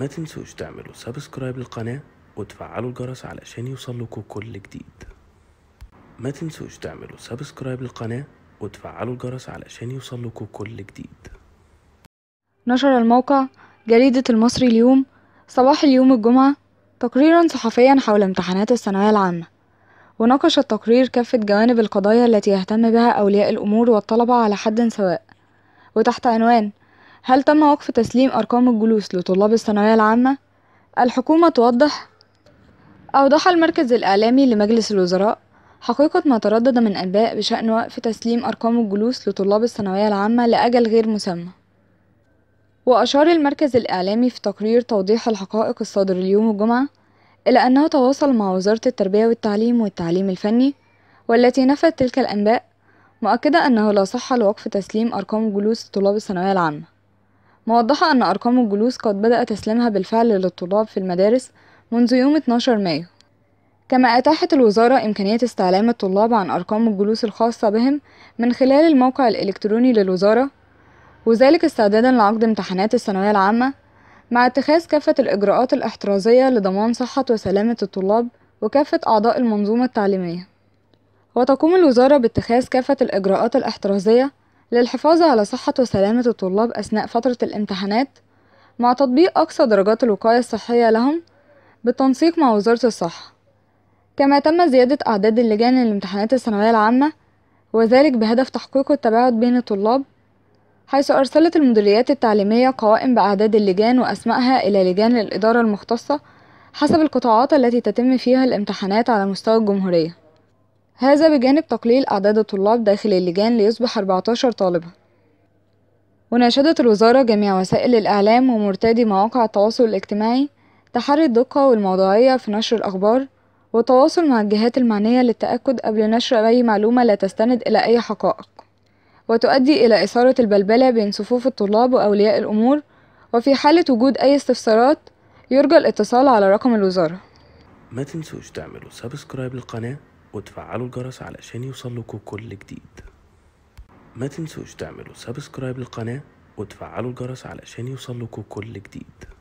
ما تنسوش تعملوا سبسكرايب للقناة وتفعلوا الجرس علشان يوصلكوا كل جديد ما تنسوش تعملوا سبسكرايب للقناة وتفعلوا الجرس علشان يوصلكوا كل جديد نشر الموقع جريدة المصري اليوم صباح اليوم الجمعة تقريرا صحفيا حول امتحانات الثانوية العامة وناقش التقرير كافة جوانب القضايا التي يهتم بها أولياء الأمور والطلبة على حد سواء وتحت عنوان هل تم وقف تسليم أرقام الجلوس لطلاب الثانوية العامة؟ الحكومة توضح أوضح المركز الإعلامي لمجلس الوزراء حقيقة ما تردد من أنباء بشأن وقف تسليم أرقام الجلوس لطلاب الثانوية العامة لأجل غير مسمى وأشار المركز الإعلامي في تقرير توضيح الحقائق الصادر اليوم الجمعة إلى أنه تواصل مع وزارة التربية والتعليم والتعليم الفني والتي نفت تلك الأنباء مؤكدة أنه لا صحة لوقف تسليم أرقام الجلوس لطلاب الثانوية العامة موضحة أن أرقام الجلوس قد بدأ تسليمها بالفعل للطلاب في المدارس منذ يوم 12 مايو كما أتاحت الوزارة إمكانية استعلام الطلاب عن أرقام الجلوس الخاصة بهم من خلال الموقع الإلكتروني للوزارة وذلك استعدادا لعقد امتحانات الثانوية العامة مع اتخاذ كافة الإجراءات الاحترازية لضمان صحة وسلامة الطلاب وكافة أعضاء المنظومة التعليمية وتقوم الوزارة باتخاذ كافة الإجراءات الاحترازية للحفاظ على صحة وسلامة الطلاب أثناء فترة الامتحانات مع تطبيق أقصى درجات الوقاية الصحية لهم بالتنسيق مع وزارة الصحة كما تم زيادة أعداد اللجان للامتحانات الثانوية العامة وذلك بهدف تحقيق التباعد بين الطلاب حيث أرسلت المديريات التعليمية قوائم بأعداد اللجان وأسمائها إلى لجان الإدارة المختصة حسب القطاعات التي تتم فيها الامتحانات على مستوى الجمهورية هذا بجانب تقليل أعداد الطلاب داخل اللجان ليصبح 14 طالبا وناشدت الوزارة جميع وسائل الإعلام ومرتادي مواقع التواصل الاجتماعي تحري الدقة والموضوعية في نشر الأخبار والتواصل مع الجهات المعنية للتأكد قبل نشر أي معلومة لا تستند إلى أي حقائق وتؤدي إلى إثارة البلبلة بين صفوف الطلاب وأولياء الأمور وفي حالة وجود أي استفسارات يرجى الاتصال على رقم الوزارة ما تنسوش تعملوا سبسكرايب للقناة وتفعلوا الجرس علشان يوصلكوا كل جديد ما تنسوش تعملوا سبسكرايب للقناة وتفعلوا الجرس علشان يوصلكوا كل جديد